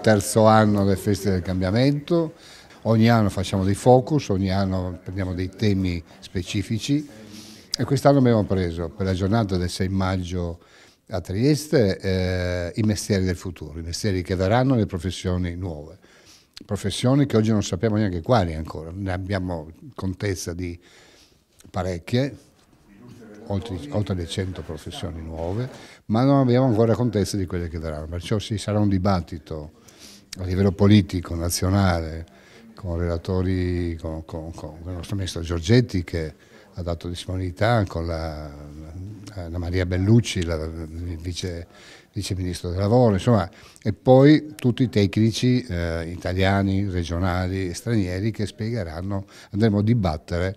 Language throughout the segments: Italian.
terzo anno del Festival del Cambiamento, ogni anno facciamo dei focus, ogni anno prendiamo dei temi specifici e quest'anno abbiamo preso per la giornata del 6 maggio a Trieste eh, i mestieri del futuro, i mestieri che verranno, le professioni nuove, professioni che oggi non sappiamo neanche quali ancora, ne abbiamo contezza di parecchie, oltre, oltre le 100 professioni nuove, ma non abbiamo ancora contezza di quelle che verranno, perciò ci sarà un dibattito a livello politico, nazionale, con relatori, con, con, con, il nostro ministro Giorgetti che ha dato disponibilità, con la, la Maria Bellucci, la, il vice, vice, ministro del lavoro, insomma, e poi tutti i tecnici eh, italiani, regionali e stranieri che spiegheranno, andremo a dibattere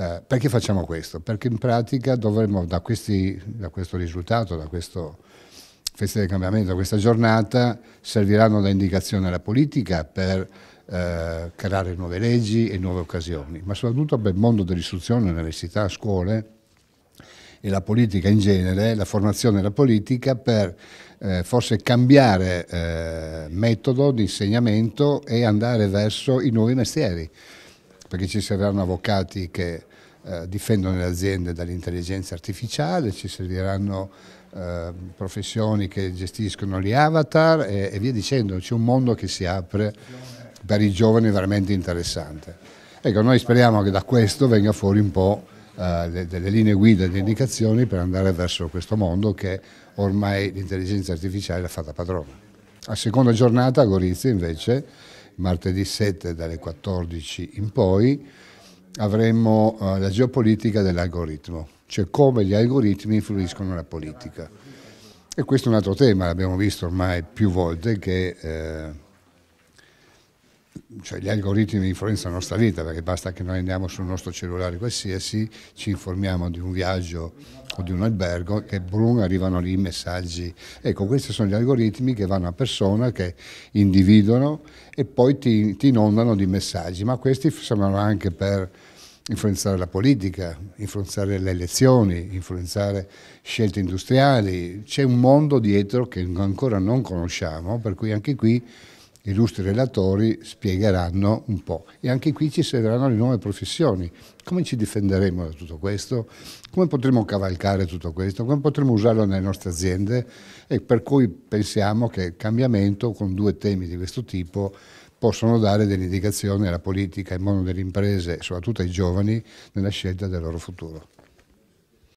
eh, perché facciamo questo? Perché in pratica dovremmo da, questi, da questo risultato, da questo festa del cambiamento, da questa giornata, serviranno da indicazione alla politica per eh, creare nuove leggi e nuove occasioni, ma soprattutto per il mondo dell'istruzione, università, scuole e la politica in genere, la formazione della politica per eh, forse cambiare eh, metodo di insegnamento e andare verso i nuovi mestieri perché ci serviranno avvocati che eh, difendono le aziende dall'intelligenza artificiale, ci serviranno eh, professioni che gestiscono gli avatar e, e via dicendo, c'è un mondo che si apre per i giovani veramente interessante. Ecco, noi speriamo che da questo venga fuori un po' eh, delle linee guida, delle indicazioni per andare verso questo mondo che ormai l'intelligenza artificiale l'ha fatta padrona. A seconda giornata a Gorizia invece martedì 7 dalle 14 in poi, avremo eh, la geopolitica dell'algoritmo, cioè come gli algoritmi influiscono la politica. E questo è un altro tema, l'abbiamo visto ormai più volte, che eh, cioè gli algoritmi influenzano la nostra vita perché basta che noi andiamo sul nostro cellulare qualsiasi, ci informiamo di un viaggio o di un albergo e brum arrivano lì i messaggi. Ecco, questi sono gli algoritmi che vanno a persona, che individuano e poi ti, ti inondano di messaggi, ma questi servono anche per influenzare la politica, influenzare le elezioni, influenzare scelte industriali. C'è un mondo dietro che ancora non conosciamo, per cui anche qui illustri relatori spiegheranno un po'. E anche qui ci serviranno le nuove professioni. Come ci difenderemo da tutto questo? Come potremo cavalcare tutto questo? Come potremo usarlo nelle nostre aziende? E per cui pensiamo che il cambiamento con due temi di questo tipo possono dare delle indicazioni alla politica, al mondo delle imprese soprattutto ai giovani nella scelta del loro futuro.